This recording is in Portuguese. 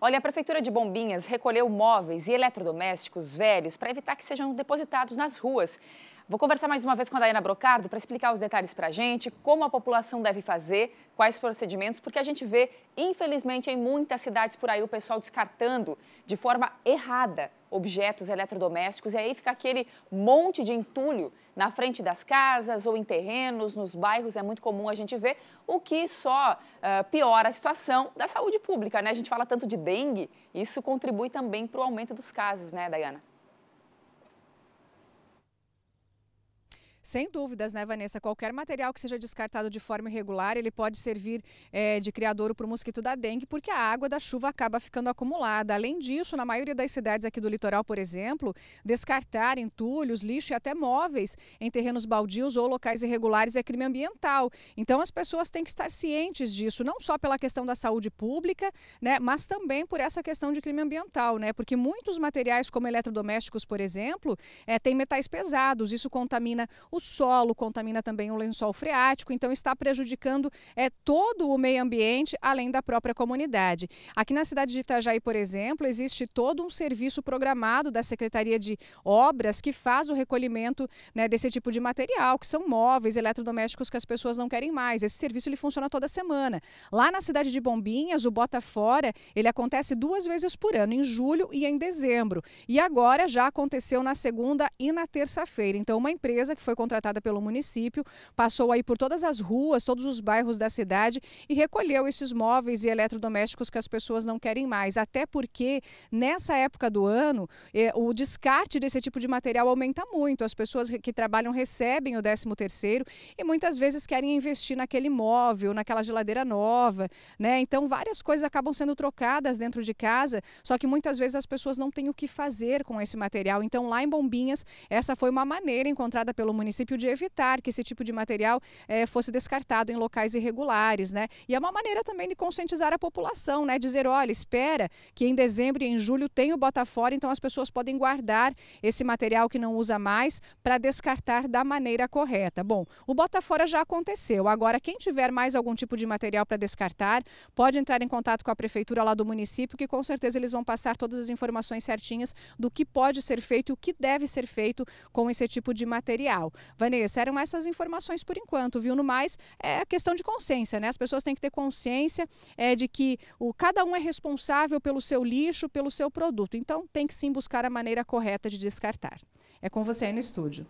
Olha, a Prefeitura de Bombinhas recolheu móveis e eletrodomésticos velhos para evitar que sejam depositados nas ruas. Vou conversar mais uma vez com a Dayana Brocardo para explicar os detalhes para a gente, como a população deve fazer, quais procedimentos, porque a gente vê, infelizmente, em muitas cidades por aí o pessoal descartando de forma errada objetos eletrodomésticos e aí fica aquele monte de entulho na frente das casas ou em terrenos, nos bairros, é muito comum a gente ver, o que só uh, piora a situação da saúde pública, né? A gente fala tanto de dengue, isso contribui também para o aumento dos casos, né, Dayana? Sem dúvidas, né, Vanessa? Qualquer material que seja descartado de forma irregular, ele pode servir é, de criadouro para o mosquito da dengue, porque a água da chuva acaba ficando acumulada. Além disso, na maioria das cidades aqui do litoral, por exemplo, descartar entulhos, lixo e até móveis em terrenos baldios ou locais irregulares é crime ambiental. Então, as pessoas têm que estar cientes disso, não só pela questão da saúde pública, né, mas também por essa questão de crime ambiental, né? Porque muitos materiais, como eletrodomésticos, por exemplo, é, têm metais pesados. Isso contamina o o solo contamina também o lençol freático, então está prejudicando é, todo o meio ambiente, além da própria comunidade. Aqui na cidade de Itajaí, por exemplo, existe todo um serviço programado da Secretaria de Obras que faz o recolhimento né, desse tipo de material, que são móveis, eletrodomésticos que as pessoas não querem mais. Esse serviço ele funciona toda semana. Lá na cidade de Bombinhas, o Bota Fora, ele acontece duas vezes por ano, em julho e em dezembro. E agora já aconteceu na segunda e na terça-feira. Então, uma empresa que foi contratada contratada pelo município, passou aí por todas as ruas, todos os bairros da cidade e recolheu esses móveis e eletrodomésticos que as pessoas não querem mais. Até porque nessa época do ano, é, o descarte desse tipo de material aumenta muito. As pessoas que trabalham recebem o 13 terceiro e muitas vezes querem investir naquele móvel, naquela geladeira nova, né? Então várias coisas acabam sendo trocadas dentro de casa, só que muitas vezes as pessoas não têm o que fazer com esse material. Então lá em Bombinhas, essa foi uma maneira encontrada pelo município município de evitar que esse tipo de material é, fosse descartado em locais irregulares, né? E é uma maneira também de conscientizar a população, né? Dizer, olha, espera que em dezembro e em julho tem o Botafora, então as pessoas podem guardar esse material que não usa mais para descartar da maneira correta. Bom, o Botafora já aconteceu. Agora, quem tiver mais algum tipo de material para descartar, pode entrar em contato com a prefeitura lá do município, que com certeza eles vão passar todas as informações certinhas do que pode ser feito e o que deve ser feito com esse tipo de material. Vanessa, eram essas informações por enquanto, viu? No mais, é a questão de consciência, né? As pessoas têm que ter consciência é, de que o, cada um é responsável pelo seu lixo, pelo seu produto. Então, tem que sim buscar a maneira correta de descartar. É com você aí no estúdio.